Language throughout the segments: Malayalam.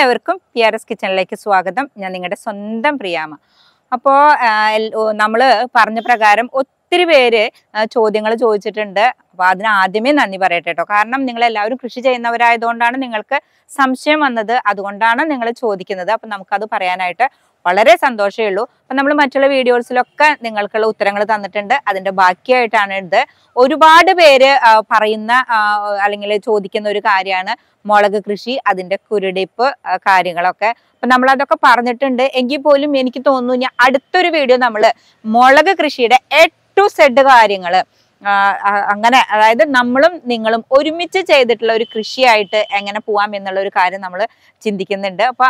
എല്ലാവർക്കും പി ആർ എസ് കിച്ചണിലേക്ക് സ്വാഗതം ഞാൻ നിങ്ങളുടെ സ്വന്തം പ്രിയാമ അപ്പോൾ നമ്മൾ പറഞ്ഞ പ്രകാരം ഒത്തിരി പേര് ചോദ്യങ്ങൾ ചോദിച്ചിട്ടുണ്ട് അപ്പോൾ അതിന് ആദ്യമേ നന്ദി പറയട്ടെ കേട്ടോ കാരണം നിങ്ങൾ എല്ലാവരും കൃഷി ചെയ്യുന്നവരായതുകൊണ്ടാണ് നിങ്ങൾക്ക് സംശയം വന്നത് അതുകൊണ്ടാണ് നിങ്ങൾ ചോദിക്കുന്നത് അപ്പം നമുക്കത് പറയാനായിട്ട് വളരെ സന്തോഷമേ ഉള്ളൂ അപ്പം നമ്മൾ മറ്റുള്ള വീഡിയോസിലൊക്കെ നിങ്ങൾക്കുള്ള ഉത്തരങ്ങൾ തന്നിട്ടുണ്ട് അതിൻ്റെ ബാക്കിയായിട്ടാണ് ഇത് ഒരുപാട് പേര് പറയുന്ന അല്ലെങ്കിൽ ചോദിക്കുന്ന ഒരു കാര്യമാണ് മുളക് കൃഷി അതിൻ്റെ കുരുടിപ്പ് കാര്യങ്ങളൊക്കെ അപ്പം നമ്മൾ അതൊക്കെ പറഞ്ഞിട്ടുണ്ട് എങ്കിൽ പോലും എനിക്ക് തോന്നുന്നു ഞാൻ അടുത്തൊരു വീഡിയോ നമ്മൾ മുളക് കൃഷിയുടെ എ ടു സെഡ് കാര്യങ്ങൾ അങ്ങനെ അതായത് നമ്മളും നിങ്ങളും ഒരുമിച്ച് ചെയ്തിട്ടുള്ള ഒരു കൃഷിയായിട്ട് എങ്ങനെ പോവാം എന്നുള്ള ഒരു കാര്യം നമ്മൾ ചിന്തിക്കുന്നുണ്ട് അപ്പൊ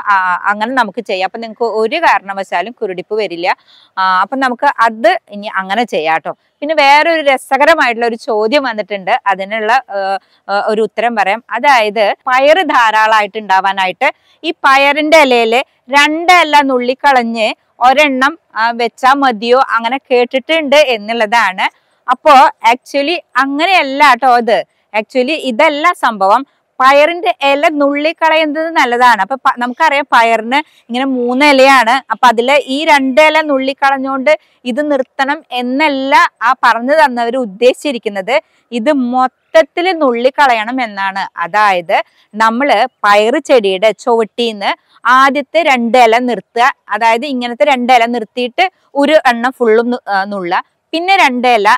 അങ്ങനെ നമുക്ക് ചെയ്യാം അപ്പൊ നിങ്ങൾക്ക് ഒരു കാരണവശാലും കുരുടിപ്പ് വരില്ല അപ്പൊ നമുക്ക് അത് ഇനി അങ്ങനെ ചെയ്യാട്ടോ പിന്നെ വേറെ ഒരു രസകരമായിട്ടുള്ള ഒരു ചോദ്യം വന്നിട്ടുണ്ട് അതിനുള്ള ഒരു ഉത്തരം പറയാം അതായത് പയറ് ധാരാളമായിട്ട് ഉണ്ടാവാനായിട്ട് ഈ പയറിന്റെ ഇലയിൽ രണ്ടല്ല നുള്ളിക്കളഞ്ഞ് ഒരെണ്ണം വെച്ചാൽ മതിയോ അങ്ങനെ കേട്ടിട്ടുണ്ട് എന്നുള്ളതാണ് അപ്പോ ആക്ച്വലി അങ്ങനെയല്ല കേട്ടോ അത് ആക്ച്വലി ഇതല്ല സംഭവം പയറിന്റെ ഇല നുള്ളി കളയുന്നത് നല്ലതാണ് അപ്പൊ നമുക്കറിയാം പയറിന് ഇങ്ങനെ മൂന്ന് ഇലയാണ് അപ്പൊ അതില് ഈ രണ്ട് ഇല നുള്ളി കളഞ്ഞുകൊണ്ട് ഇത് നിർത്തണം എന്നല്ല ആ പറഞ്ഞു തന്നവർ ഉദ്ദേശിച്ചിരിക്കുന്നത് ഇത് മൊത്തത്തിൽ നുള്ളി കളയണം എന്നാണ് അതായത് നമ്മൾ പയർ ചെടിയുടെ ചുവട്ടിന്ന് ആദ്യത്തെ രണ്ട് ഇല നിർത്തുക അതായത് ഇങ്ങനത്തെ രണ്ട് ഇല നിർത്തിയിട്ട് ഒരു എണ്ണം ഫുള്ളും നുള്ള പിന്നെ രണ്ട് ഇല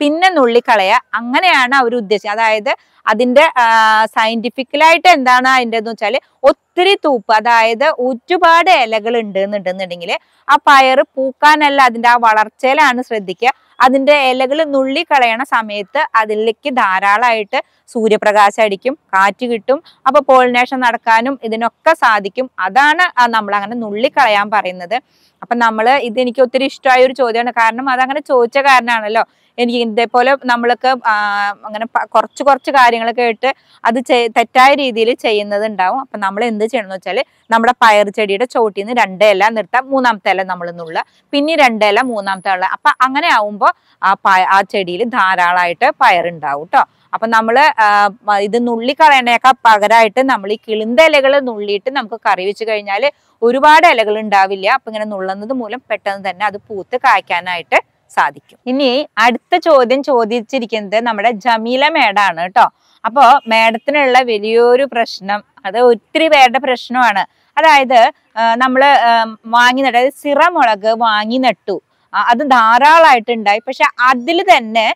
പിന്നെ നുള്ളിക്കളയുക അങ്ങനെയാണ് അവർ ഉദ്ദേശിച്ചത് അതായത് അതിന്റെ സയന്റിഫിക്കലായിട്ട് എന്താണ് അതിൻ്റെ എന്ന് വെച്ചാൽ ഒത്തിരി തൂപ്പ് അതായത് ഒരുപാട് ഇലകൾ ഉണ്ട് എന്നുണ്ടെന്നുണ്ടെങ്കിൽ ആ പയർ പൂക്കാനല്ല അതിന്റെ ആ വളർച്ചയിലാണ് ശ്രദ്ധിക്കുക അതിന്റെ ഇലകൾ നുള്ളി കളയണ സമയത്ത് അതിലേക്ക് ധാരാളമായിട്ട് സൂര്യപ്രകാശം അടിക്കും കാറ്റ് കിട്ടും അപ്പോൾ പോളിനേഷൻ നടക്കാനും ഇതിനൊക്കെ സാധിക്കും അതാണ് നമ്മൾ അങ്ങനെ നുള്ളിക്കളയാൻ പറയുന്നത് അപ്പം നമ്മൾ ഇതെനിക്ക് ഒത്തിരി ഇഷ്ടമായ ഒരു ചോദ്യമാണ് കാരണം അതങ്ങനെ ചോദിച്ച കാരണമാണല്ലോ എനിക്ക് ഇതേപോലെ നമ്മൾക്ക് അങ്ങനെ കുറച്ച് കുറച്ച് കാര്യങ്ങൾ കേട്ട് അത് തെറ്റായ രീതിയിൽ ചെയ്യുന്നത് ഉണ്ടാവും അപ്പൊ നമ്മൾ എന്ത് ചെയ്യണമെന്ന് വെച്ചാൽ നമ്മുടെ പയർ ചെടിയുടെ ചോട്ടിൽ നിന്ന് രണ്ടേല നിർത്താം മൂന്നാമത്തെ ഇല നമ്മൾ നുള്ള പിന്നെ രണ്ടേല മൂന്നാമത്തെ ഇല അപ്പൊ അങ്ങനെ ആവുമ്പോൾ ആ പയ ആ ചെടിയിൽ ധാരാളമായിട്ട് പയറുണ്ടാവും കേട്ടോ അപ്പൊ നമ്മള് ഇത് നുള്ളി കളയണേക്കാൾ പകരമായിട്ട് നമ്മൾ ഈ കിളിന്ത ഇലകൾ നുള്ളിയിട്ട് നമുക്ക് കറി വെച്ച് കഴിഞ്ഞാൽ ഒരുപാട് ഇലകൾ ഉണ്ടാവില്ല അപ്പൊ ഇങ്ങനെ നുള്ളുന്നത് മൂലം പെട്ടെന്ന് തന്നെ അത് പൂത്ത് കായ്ക്കാനായിട്ട് സാധിക്കും ഇനി അടുത്ത ചോദ്യം ചോദിച്ചിരിക്കുന്നത് നമ്മുടെ ജമീല മേഡാണ് കേട്ടോ അപ്പോ മേഡത്തിനുള്ള വലിയൊരു പ്രശ്നം അത് ഒത്തിരി പേരുടെ പ്രശ്നമാണ് അതായത് നമ്മൾ വാങ്ങി നട്ട സിറമുളക് വാങ്ങി നട്ടു അത് ധാരാളമായിട്ടുണ്ടായി ഉണ്ടായി പക്ഷെ അതിൽ തന്നെ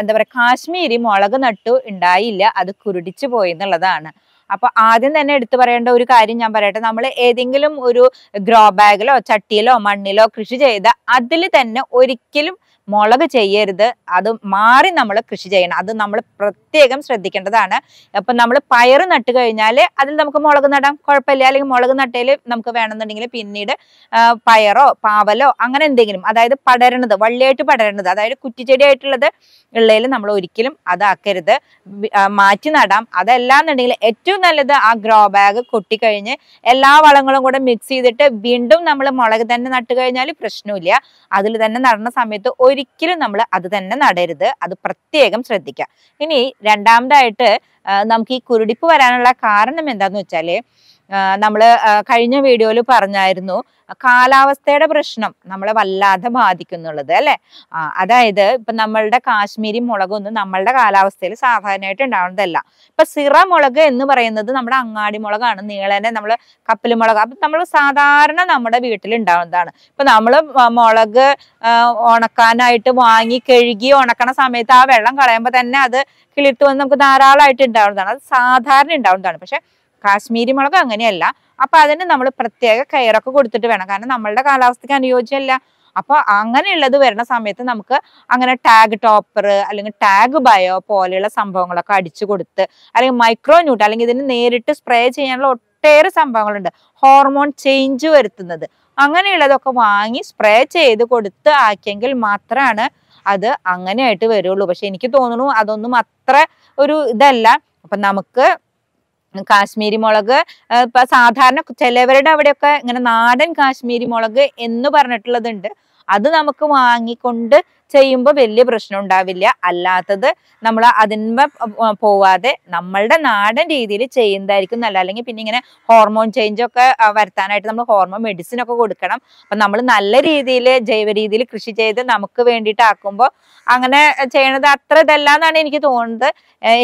എന്താ പറയുക കാശ്മീരി മുളക് നട്ടു ഉണ്ടായില്ല അത് കുരുടിച്ചു പോയി എന്നുള്ളതാണ് അപ്പൊ ആദ്യം തന്നെ എടുത്തു പറയേണ്ട ഒരു കാര്യം ഞാൻ പറയട്ടെ നമ്മൾ ഏതെങ്കിലും ഒരു ഗ്രോ ബാഗിലോ ചട്ടിയിലോ മണ്ണിലോ കൃഷി ചെയ്ത അതിൽ തന്നെ ഒരിക്കലും മുളക് ചെയ്യരുത് അത് മാറി നമ്മൾ കൃഷി ചെയ്യണം അത് നമ്മൾ പ്രത്യേകം ശ്രദ്ധിക്കേണ്ടതാണ് അപ്പം നമ്മൾ പയർ നട്ട് കഴിഞ്ഞാൽ അതിൽ നമുക്ക് മുളക് നടാം കുഴപ്പമില്ല അല്ലെങ്കിൽ മുളക് നട്ടേൽ നമുക്ക് വേണമെന്നുണ്ടെങ്കിൽ പിന്നീട് പയറോ പാവലോ അങ്ങനെ എന്തെങ്കിലും അതായത് പടരണത് വള്ളിയായിട്ട് പടരണത് അതായത് കുറ്റിച്ചെടിയായിട്ടുള്ളത് ഉള്ളതിൽ നമ്മൾ ഒരിക്കലും അതാക്കരുത് മാറ്റി നടാം എന്നുണ്ടെങ്കിൽ ഏറ്റവും നല്ലത് ആ ഗ്രോ ബാഗ് കൊട്ടിക്കഴിഞ്ഞ് എല്ലാ വളങ്ങളും കൂടെ മിക്സ് ചെയ്തിട്ട് വീണ്ടും നമ്മൾ മുളക് തന്നെ നട്ട് കഴിഞ്ഞാൽ പ്രശ്നമില്ല അതിൽ തന്നെ നടന്ന സമയത്ത് ഒരു ഒരിക്കലും നമ്മൾ അത് തന്നെ നടരുത് അത് പ്രത്യേകം ശ്രദ്ധിക്കുക ഇനി രണ്ടാമതായിട്ട് നമുക്ക് ഈ കുരുടിപ്പ് വരാനുള്ള കാരണം എന്താന്ന് വെച്ചാല് നമ്മൾ കഴിഞ്ഞ വീഡിയോയിൽ പറഞ്ഞായിരുന്നു കാലാവസ്ഥയുടെ പ്രശ്നം നമ്മളെ വല്ലാതെ ബാധിക്കുന്നുള്ളത് അല്ലെ അതായത് ഇപ്പൊ നമ്മളുടെ കാശ്മീരി മുളകൊന്നും നമ്മളുടെ കാലാവസ്ഥയിൽ സാധാരണയായിട്ട് ഉണ്ടാവുന്നതല്ല ഇപ്പൊ സിറ മുളക് എന്ന് പറയുന്നത് നമ്മുടെ അങ്ങാടി മുളകാണ് നീളനെ നമ്മൾ കപ്പൽ മുളക് അപ്പൊ നമ്മൾ സാധാരണ നമ്മുടെ വീട്ടിൽ ഉണ്ടാവുന്നതാണ് ഇപ്പൊ നമ്മൾ മുളക് ഉണക്കാനായിട്ട് വാങ്ങി കഴുകി ഉണക്കണ സമയത്ത് ആ വെള്ളം കളയുമ്പോൾ തന്നെ അത് കിളിട്ട് വന്ന് നമുക്ക് ധാരാളമായിട്ട് ഉണ്ടാവുന്നതാണ് അത് സാധാരണ ഉണ്ടാവുന്നതാണ് പക്ഷെ കാശ്മീരി മുളക് അങ്ങനെയല്ല അപ്പൊ അതിന് നമ്മൾ പ്രത്യേക കയറൊക്കെ കൊടുത്തിട്ട് വേണം കാരണം നമ്മളുടെ കാലാവസ്ഥയ്ക്ക് അനുയോജ്യമല്ല അപ്പൊ അങ്ങനെയുള്ളത് വരുന്ന സമയത്ത് നമുക്ക് അങ്ങനെ ടാഗ് ടോപ്പർ അല്ലെങ്കിൽ ടാഗ് ബയോ പോലെയുള്ള സംഭവങ്ങളൊക്കെ അടിച്ചു കൊടുത്ത് അല്ലെങ്കിൽ മൈക്രോ ന്യൂട്ട് അല്ലെങ്കിൽ ഇതിന് നേരിട്ട് സ്പ്രേ ചെയ്യാനുള്ള ഒട്ടേറെ സംഭവങ്ങളുണ്ട് ഹോർമോൺ ചേഞ്ച് വരുത്തുന്നത് അങ്ങനെയുള്ളതൊക്കെ വാങ്ങി സ്പ്രേ ചെയ്ത് കൊടുത്ത് ആക്കിയെങ്കിൽ മാത്രമാണ് അത് അങ്ങനെയായിട്ട് വരുള്ളൂ പക്ഷെ എനിക്ക് തോന്നുന്നു അതൊന്നും അത്ര ഒരു ഇതല്ല അപ്പൊ നമുക്ക് കാശ്മീരി മുളക് ഇപ്പൊ സാധാരണ ചിലവരുടെ അവിടെയൊക്കെ ഇങ്ങനെ നാടൻ കാശ്മീരി മുളക് എന്ന് പറഞ്ഞിട്ടുള്ളതുണ്ട് അത് നമുക്ക് വാങ്ങിക്കൊണ്ട് ചെയ്യുമ്പോൾ വലിയ പ്രശ്നം ഉണ്ടാവില്ല അല്ലാത്തത് നമ്മൾ അതിന്മ പോവാതെ നമ്മളുടെ നാടൻ രീതിയിൽ ചെയ്യുന്നതായിരിക്കും നല്ല അല്ലെങ്കിൽ പിന്നെ ഇങ്ങനെ ഹോർമോൺ ചേഞ്ച് ഒക്കെ വരുത്താനായിട്ട് നമ്മൾ ഹോർമോൺ മെഡിസിൻ ഒക്കെ കൊടുക്കണം അപ്പൊ നമ്മൾ നല്ല രീതിയിൽ ജൈവ രീതിയിൽ കൃഷി ചെയ്ത് നമുക്ക് വേണ്ടിയിട്ടാക്കുമ്പോൾ അങ്ങനെ ചെയ്യണത് അത്ര ഇതല്ല എന്നാണ് എനിക്ക് തോന്നുന്നത്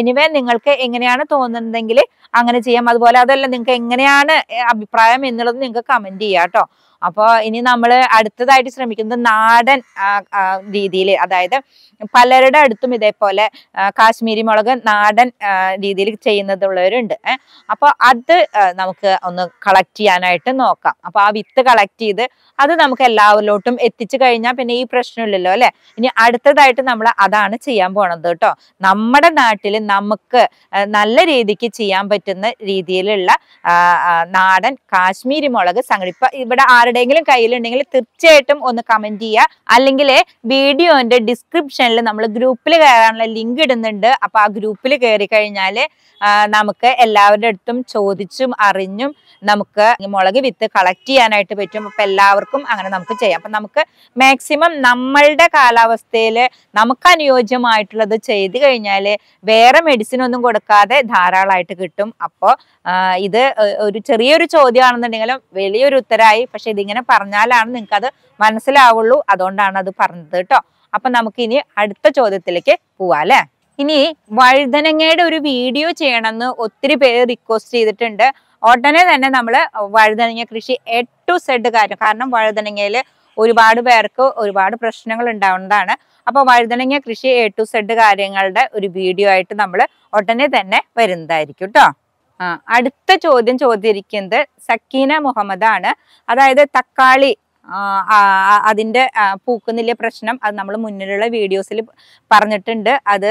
ഇനിവേ നിങ്ങൾക്ക് എങ്ങനെയാണ് തോന്നുന്നതെങ്കിൽ അങ്ങനെ ചെയ്യാം അതുപോലെ അതല്ല നിങ്ങൾക്ക് എങ്ങനെയാണ് അഭിപ്രായം എന്നുള്ളത് നിങ്ങൾക്ക് കമൻറ്റ് ചെയ്യാം കേട്ടോ അപ്പോൾ ഇനി നമ്മൾ അടുത്തതായിട്ട് ശ്രമിക്കുന്നത് നാടൻ രീതിയിൽ അതായത് പലരുടെ അടുത്തും ഇതേപോലെ കാശ്മീരി മുളക് നാടൻ രീതിയിൽ ചെയ്യുന്നതുള്ളവരുണ്ട് അപ്പോൾ അത് നമുക്ക് ഒന്ന് കളക്ട് ചെയ്യാനായിട്ട് നോക്കാം അപ്പോൾ ആ വിത്ത് കളക്ട് ചെയ്ത് അത് നമുക്ക് എല്ലാവരിലോട്ടും എത്തിച്ചു കഴിഞ്ഞാൽ പിന്നെ ഈ പ്രശ്നമില്ലല്ലോ അല്ലേ ഇനി അടുത്തതായിട്ട് നമ്മൾ അതാണ് ചെയ്യാൻ പോണത് കേട്ടോ നമ്മുടെ നാട്ടിൽ നമുക്ക് നല്ല രീതിക്ക് ചെയ്യാൻ പറ്റുന്ന രീതിയിലുള്ള നാടൻ കാശ്മീരി മുളക് സംഘടിപ്പ ഇവിടെ ആരുടെ ആരുടെങ്കിലും കയ്യിലുണ്ടെങ്കിൽ തീർച്ചയായിട്ടും ഒന്ന് കമന്റ് ചെയ്യുക അല്ലെങ്കിൽ വീഡിയോന്റെ ഡിസ്ക്രിപ്ഷനിൽ നമ്മൾ ഗ്രൂപ്പിൽ കയറാനുള്ള ലിങ്ക് ഇടുന്നുണ്ട് അപ്പൊ ആ ഗ്രൂപ്പിൽ കയറി കഴിഞ്ഞാൽ നമുക്ക് എല്ലാവരുടെ അടുത്തും ചോദിച്ചും അറിഞ്ഞും നമുക്ക് മുളക് വിത്ത് കളക്ട് ചെയ്യാനായിട്ട് പറ്റും അപ്പൊ എല്ലാവർക്കും അങ്ങനെ നമുക്ക് ചെയ്യാം അപ്പൊ നമുക്ക് മാക്സിമം നമ്മളുടെ കാലാവസ്ഥയിൽ നമുക്ക് അനുയോജ്യമായിട്ടുള്ളത് ചെയ്ത് കഴിഞ്ഞാൽ വേറെ മെഡിസിൻ ഒന്നും കൊടുക്കാതെ ധാരാളമായിട്ട് കിട്ടും അപ്പോൾ ഇത് ഒരു ചെറിയൊരു ചോദ്യമാണെന്നുണ്ടെങ്കിലും വലിയൊരു ഉത്തരമായി പക്ഷെ ഇതിങ്ങനെ പറഞ്ഞാലാണ് നിങ്ങൾക്ക് അത് മനസ്സിലാവുള്ളൂ അതുകൊണ്ടാണ് അത് പറഞ്ഞത് കേട്ടോ അപ്പൊ ഇനി അടുത്ത ചോദ്യത്തിലേക്ക് അല്ലെ ഇനി വഴുതനങ്ങയുടെ ഒരു വീഡിയോ ചെയ്യണമെന്ന് ഒത്തിരി പേര് റിക്വസ്റ്റ് ചെയ്തിട്ടുണ്ട് ഉടനെ തന്നെ നമ്മൾ വഴുതനങ്ങ കൃഷി എ ടു സെഡ് കാര്യം കാരണം വഴുതനങ്ങയിൽ ഒരുപാട് പേർക്ക് ഒരുപാട് പ്രശ്നങ്ങൾ ഉണ്ടാവുന്നതാണ് അപ്പോൾ വഴുതനങ്ങ കൃഷി എ ടു സെഡ് കാര്യങ്ങളുടെ ഒരു വീഡിയോ ആയിട്ട് നമ്മൾ ഉടനെ തന്നെ വരുന്നതായിരിക്കും കേട്ടോ അടുത്ത ചോദ്യം ചോദിച്ചിരിക്കുന്നത് സക്കീന മുഹമ്മദാണ് അതായത് തക്കാളി അതിൻ്റെ പൂക്കുന്നില്ല പ്രശ്നം അത് നമ്മൾ മുന്നിലുള്ള വീഡിയോസിൽ പറഞ്ഞിട്ടുണ്ട് അത്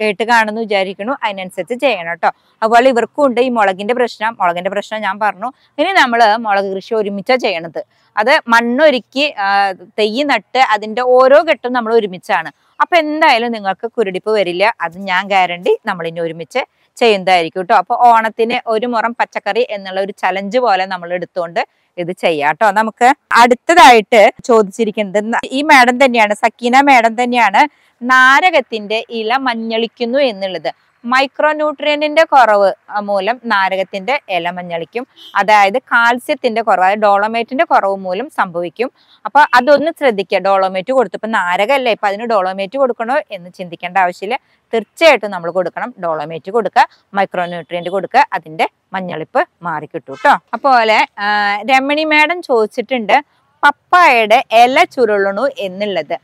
കേട്ട് കാണുന്നു വിചാരിക്കുന്നു അതിനനുസരിച്ച് ചെയ്യണം കേട്ടോ അതുപോലെ ഇവർക്കും ഉണ്ട് ഈ മുളകിൻ്റെ പ്രശ്നം മുളകിൻ്റെ പ്രശ്നം ഞാൻ പറഞ്ഞു ഇനി നമ്മൾ മുളക് കൃഷി ഒരുമിച്ചാണ് ചെയ്യണത് അത് മണ്ണൊരുക്കി തെയ്യ് നട്ട് അതിൻ്റെ ഓരോ ഘട്ടവും നമ്മൾ ഒരുമിച്ചാണ് അപ്പം എന്തായാലും നിങ്ങൾക്ക് കുരുടിപ്പ് വരില്ല അത് ഞാൻ ഗ്യാരണ്ടി നമ്മളിനി ഒരുമിച്ച് ചെയ്യുന്നതായിരിക്കും കേട്ടോ അപ്പോൾ ഓണത്തിന് ഒരു മുറം പച്ചക്കറി എന്നുള്ള ഒരു ചലഞ്ച് പോലെ നമ്മൾ എടുത്തുകൊണ്ട് ഇത് ചെയ്യാട്ടോ നമുക്ക് അടുത്തതായിട്ട് ചോദിച്ചിരിക്കുന്നത് ഈ മാഡം തന്നെയാണ് സക്കീന മാഡം തന്നെയാണ് നാരകത്തിന്റെ ഇല മഞ്ഞളിക്കുന്നു എന്നുള്ളത് മൈക്രോന്യൂട്രിയന്റിന്റെ കുറവ് മൂലം നാരകത്തിന്റെ ഇല മഞ്ഞളിക്കും അതായത് കാൽസ്യത്തിന്റെ കുറവ് അതായത് ഡോളോമേറ്റിന്റെ കുറവ് മൂലം സംഭവിക്കും അപ്പൊ അതൊന്ന് ശ്രദ്ധിക്കുക ഡോളോമേറ്റ് കൊടുത്തു ഇപ്പൊ നാരകല്ലേ ഇപ്പൊ അതിന് ഡോളോമേറ്റ് കൊടുക്കണോ എന്ന് ചിന്തിക്കേണ്ട ആവശ്യമില്ല തീർച്ചയായിട്ടും നമ്മൾ കൊടുക്കണം ഡോളോമേറ്റ് കൊടുക്കുക മൈക്രോന്യൂട്രിയന്റ് കൊടുക്കുക അതിന്റെ മഞ്ഞളിപ്പ് മാറിക്കിട്ടു കേട്ടോ അതുപോലെ രമണി മാഡം ചോദിച്ചിട്ടുണ്ട് പപ്പായയുടെ ഇല ചുരുളണു എന്നുള്ളത്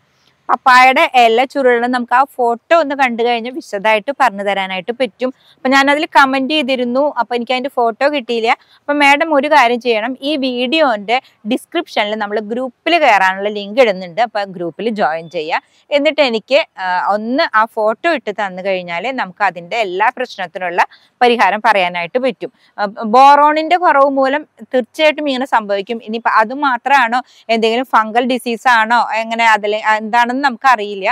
പപ്പായയുടെ എല്ലാ ചുരുളിലും നമുക്ക് ആ ഫോട്ടോ ഒന്ന് കണ്ടു കഴിഞ്ഞാൽ വിശദമായിട്ട് പറഞ്ഞു തരാനായിട്ട് പറ്റും ഞാൻ ഞാനതിൽ കമന്റ് ചെയ്തിരുന്നു അപ്പൊ എനിക്ക് അതിന്റെ ഫോട്ടോ കിട്ടിയില്ല അപ്പൊ മാഡം ഒരു കാര്യം ചെയ്യണം ഈ വീഡിയോന്റെ ഡിസ്ക്രിപ്ഷനിൽ നമ്മൾ ഗ്രൂപ്പിൽ കയറാനുള്ള ലിങ്ക് ഇടുന്നുണ്ട് അപ്പൊ ഗ്രൂപ്പിൽ ജോയിൻ ചെയ്യാം എന്നിട്ട് എനിക്ക് ഒന്ന് ആ ഫോട്ടോ ഇട്ട് തന്നു കഴിഞ്ഞാൽ നമുക്ക് അതിന്റെ എല്ലാ പ്രശ്നത്തിനുള്ള പരിഹാരം പറയാനായിട്ട് പറ്റും ബോറോണിന്റെ കുറവ് മൂലം തീർച്ചയായിട്ടും ഇങ്ങനെ സംഭവിക്കും ഇനി അത് മാത്രമാണോ എന്തെങ്കിലും ഫംഗൽ ഡിസീസ് ആണോ എങ്ങനെ അതിൽ എന്താണെന്ന് ഒന്നും നമുക്ക് അറിയില്ല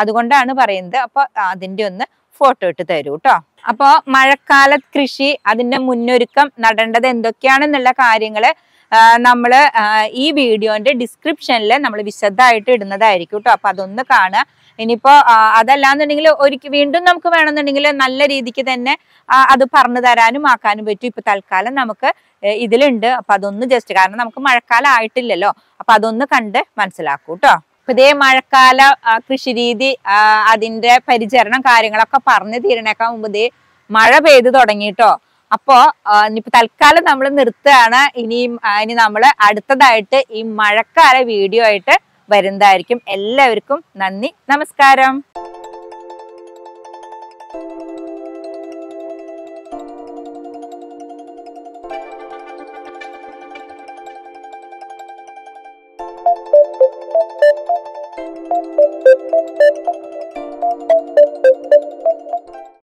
അതുകൊണ്ടാണ് പറയുന്നത് അപ്പൊ അതിന്റെ ഒന്ന് ഫോട്ടോ ഇട്ട് തരൂ കേട്ടോ അപ്പോൾ മഴക്കാല കൃഷി അതിന്റെ മുന്നൊരുക്കം നടേണ്ടത് എന്തൊക്കെയാണെന്നുള്ള കാര്യങ്ങൾ നമ്മൾ ഈ വീഡിയോന്റെ ഡിസ്ക്രിപ്ഷനിൽ നമ്മൾ വിശദമായിട്ട് ഇടുന്നതായിരിക്കും കേട്ടോ അപ്പൊ അതൊന്ന് കാണുക ഇനിയിപ്പോൾ അതല്ലാന്നുണ്ടെങ്കിൽ ഒരിക്കൽ വീണ്ടും നമുക്ക് വേണമെന്നുണ്ടെങ്കിൽ നല്ല രീതിക്ക് തന്നെ അത് പറഞ്ഞു തരാനും ആക്കാനും പറ്റും ഇപ്പൊ തൽക്കാലം നമുക്ക് ഇതിലുണ്ട് അപ്പൊ അതൊന്ന് ജസ്റ്റ് കാരണം നമുക്ക് മഴക്കാലം ആയിട്ടില്ലല്ലോ അപ്പൊ അതൊന്ന് കണ്ട് മനസ്സിലാക്കൂ കേട്ടോ പുതിയ മഴക്കാല കൃഷിരീതി അതിന്റെ പരിചരണം കാര്യങ്ങളൊക്കെ പറഞ്ഞു തീരണേക്കാൾ മുമ്പ് മഴ പെയ്തു തുടങ്ങിട്ടോ അപ്പോ ഇനിയിപ്പോ തൽക്കാലം നമ്മൾ നിർത്തുകയാണ് ഇനി ഇനി നമ്മൾ അടുത്തതായിട്ട് ഈ മഴക്കാല വീഡിയോ ആയിട്ട് വരുന്നതായിരിക്കും എല്ലാവർക്കും നന്ദി നമസ്കാരം